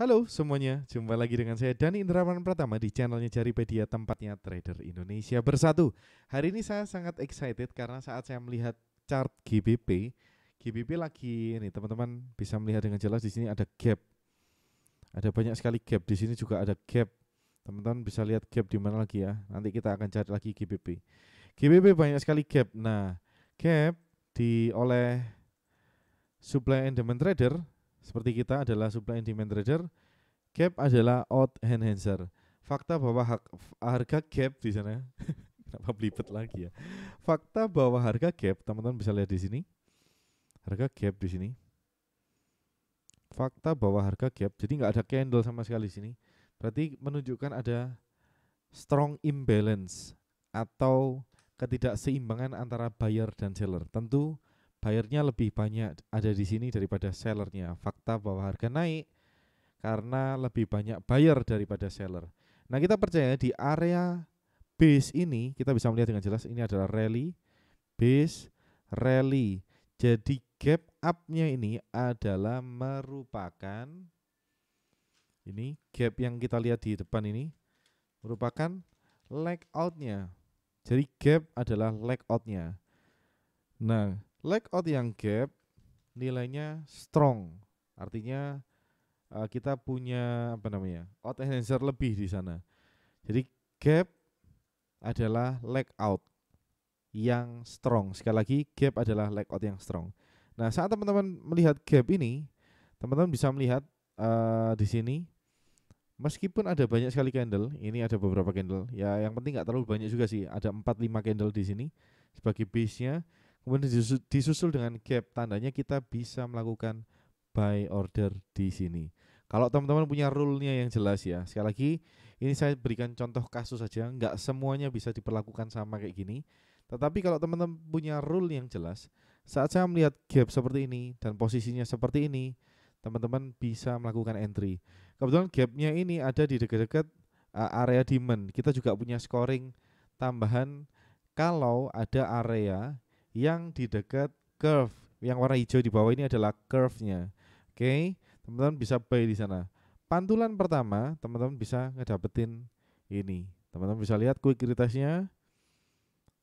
Halo semuanya, jumpa lagi dengan saya Dani Indraman Pratama di channelnya Jaripedia tempatnya trader Indonesia bersatu. Hari ini saya sangat excited karena saat saya melihat chart GBP, GBP lagi ini teman-teman bisa melihat dengan jelas di sini ada gap. Ada banyak sekali gap, di sini juga ada gap. Teman-teman bisa lihat gap di mana lagi ya. Nanti kita akan cari lagi GBP. GBP banyak sekali gap. Nah, gap di oleh supply and demand trader seperti kita adalah supply and demand trader, gap adalah hand enhancer. Fakta bahwa harga gap di sana kenapa belibet lagi ya. Fakta bahwa harga gap, teman-teman bisa lihat di sini. Harga gap di sini. Fakta bahwa harga gap, jadi nggak ada candle sama sekali di sini. Berarti menunjukkan ada strong imbalance atau ketidakseimbangan antara buyer dan seller. Tentu Buyernya lebih banyak ada di sini daripada sellernya. Fakta bahwa harga naik karena lebih banyak buyer daripada seller. Nah kita percaya di area base ini kita bisa melihat dengan jelas ini adalah rally base rally. Jadi gap upnya ini adalah merupakan ini gap yang kita lihat di depan ini merupakan leg outnya. Jadi gap adalah leg outnya. Nah, out yang gap nilainya strong, artinya uh, kita punya apa namanya out enhancer lebih di sana. Jadi gap adalah out yang strong. Sekali lagi gap adalah out yang strong. Nah saat teman-teman melihat gap ini, teman-teman bisa melihat uh, di sini meskipun ada banyak sekali candle, ini ada beberapa candle. Ya, yang penting nggak terlalu banyak juga sih. Ada empat lima candle di sini sebagai base-nya. Kemudian disusul dengan gap, tandanya kita bisa melakukan buy order di sini. Kalau teman-teman punya rule-nya yang jelas ya. Sekali lagi, ini saya berikan contoh kasus saja, nggak semuanya bisa diperlakukan sama kayak gini. Tetapi kalau teman-teman punya rule yang jelas, saat saya melihat gap seperti ini dan posisinya seperti ini, teman-teman bisa melakukan entry. Kebetulan gapnya ini ada di dekat-dekat eh, area demand. Kita juga punya scoring tambahan kalau ada area yang di dekat curve. Yang warna hijau di bawah ini adalah curve-nya. Oke, okay? teman-teman bisa buy di sana. Pantulan pertama, teman-teman bisa ngedapetin ini. Teman-teman bisa lihat quick nya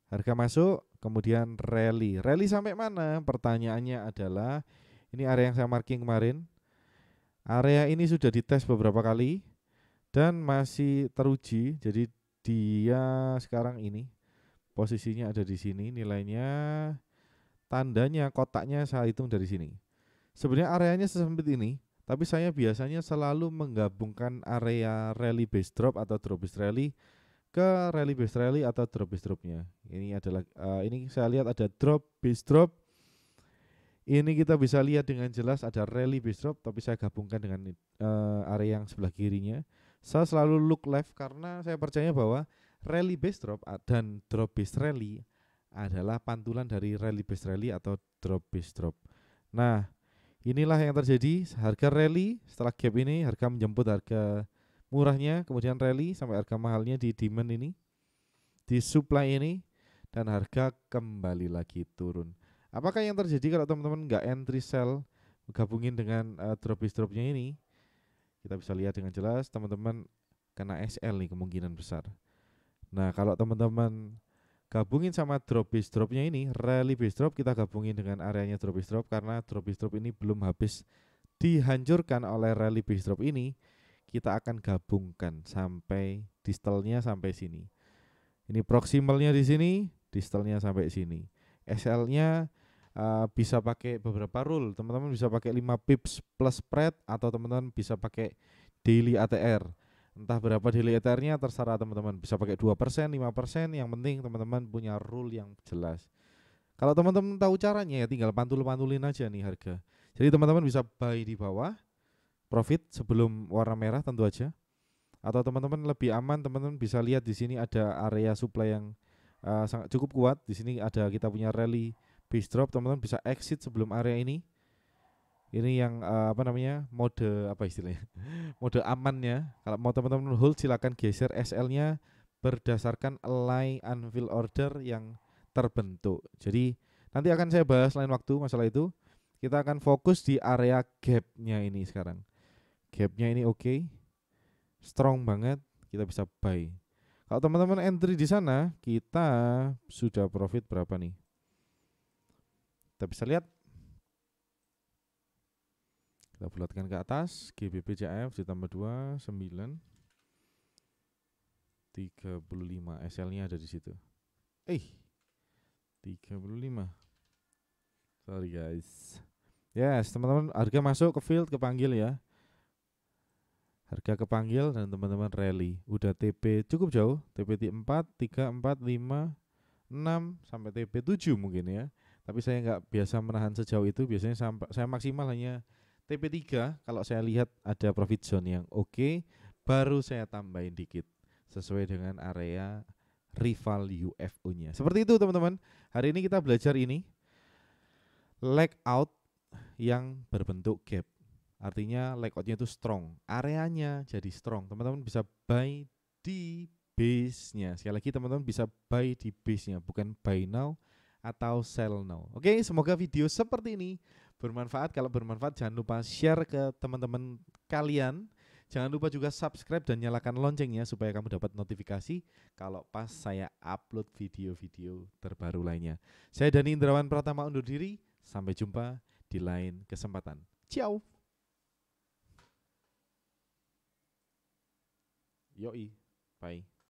Harga masuk, kemudian rally. Rally sampai mana? Pertanyaannya adalah ini area yang saya marking kemarin. Area ini sudah dites beberapa kali dan masih teruji. Jadi dia sekarang ini posisinya ada di sini nilainya tandanya kotaknya saya hitung dari sini sebenarnya areanya sesempit ini tapi saya biasanya selalu menggabungkan area rally base drop atau drop base rally ke rally base rally atau drop base dropnya ini adalah uh, ini saya lihat ada drop base drop ini kita bisa lihat dengan jelas ada rally base drop tapi saya gabungkan dengan uh, area yang sebelah kirinya saya selalu look left karena saya percaya bahwa Rally base drop dan drop base rally adalah pantulan dari rally base rally atau drop base drop. Nah, inilah yang terjadi harga rally setelah gap ini harga menjemput harga murahnya kemudian rally sampai harga mahalnya di demand ini di supply ini dan harga kembali lagi turun. Apakah yang terjadi kalau teman-teman nggak entry sell gabungin dengan uh, drop base dropnya ini? Kita bisa lihat dengan jelas teman-teman kena SL nih kemungkinan besar. Nah, kalau teman-teman gabungin sama drop base dropnya ini, rally base drop kita gabungin dengan areanya drop base drop karena drop base drop ini belum habis dihancurkan oleh rally base drop ini, kita akan gabungkan sampai distalnya sampai sini. Ini proximalnya di sini, distalnya sampai sini. SL-nya uh, eh, bisa pakai beberapa rule. Teman-teman bisa pakai 5 pips plus spread atau teman-teman bisa pakai daily ATR entah berapa diliternya terserah teman-teman bisa pakai dua persen lima persen yang penting teman-teman punya rule yang jelas kalau teman-teman tahu caranya ya tinggal pantul-pantulin aja nih harga jadi teman-teman bisa buy di bawah profit sebelum warna merah tentu aja atau teman-teman lebih aman teman-teman bisa lihat di sini ada area supply yang uh, sangat cukup kuat di sini ada kita punya rally base drop teman-teman bisa exit sebelum area ini ini yang uh, apa namanya mode apa istilahnya mode amannya kalau mau teman-teman hold silakan geser SL-nya berdasarkan align anvil order yang terbentuk jadi nanti akan saya bahas lain waktu masalah itu kita akan fokus di area gapnya ini sekarang gapnya ini oke okay. strong banget kita bisa buy kalau teman-teman entry di sana kita sudah profit berapa nih kita bisa lihat kita bulatkan ke atas, GBPJF ditambah 2, 9, 35, SL-nya ada di situ. Eh, 35. Sorry guys. Yes, teman-teman, harga masuk ke field, kepanggil ya. Harga kepanggil dan teman-teman rally. Udah TP cukup jauh, TP 4, 3, 4, 5, 6 sampai TP 7 mungkin ya. Tapi saya nggak biasa menahan sejauh itu, biasanya sampai saya maksimal hanya TP3 kalau saya lihat ada profit zone yang oke, okay, baru saya tambahin dikit sesuai dengan area rival UFO-nya. Seperti itu teman-teman. Hari ini kita belajar ini leg out yang berbentuk gap. Artinya leg out-nya itu strong, areanya jadi strong. Teman-teman bisa buy di base-nya. Sekali lagi teman-teman bisa buy di base-nya, bukan buy now, atau sell now. Oke, semoga video seperti ini bermanfaat. Kalau bermanfaat jangan lupa share ke teman-teman kalian. Jangan lupa juga subscribe dan nyalakan loncengnya supaya kamu dapat notifikasi kalau pas saya upload video-video terbaru lainnya. Saya Dani Indrawan Pratama undur diri. Sampai jumpa di lain kesempatan. Ciao. Yoi. Bye.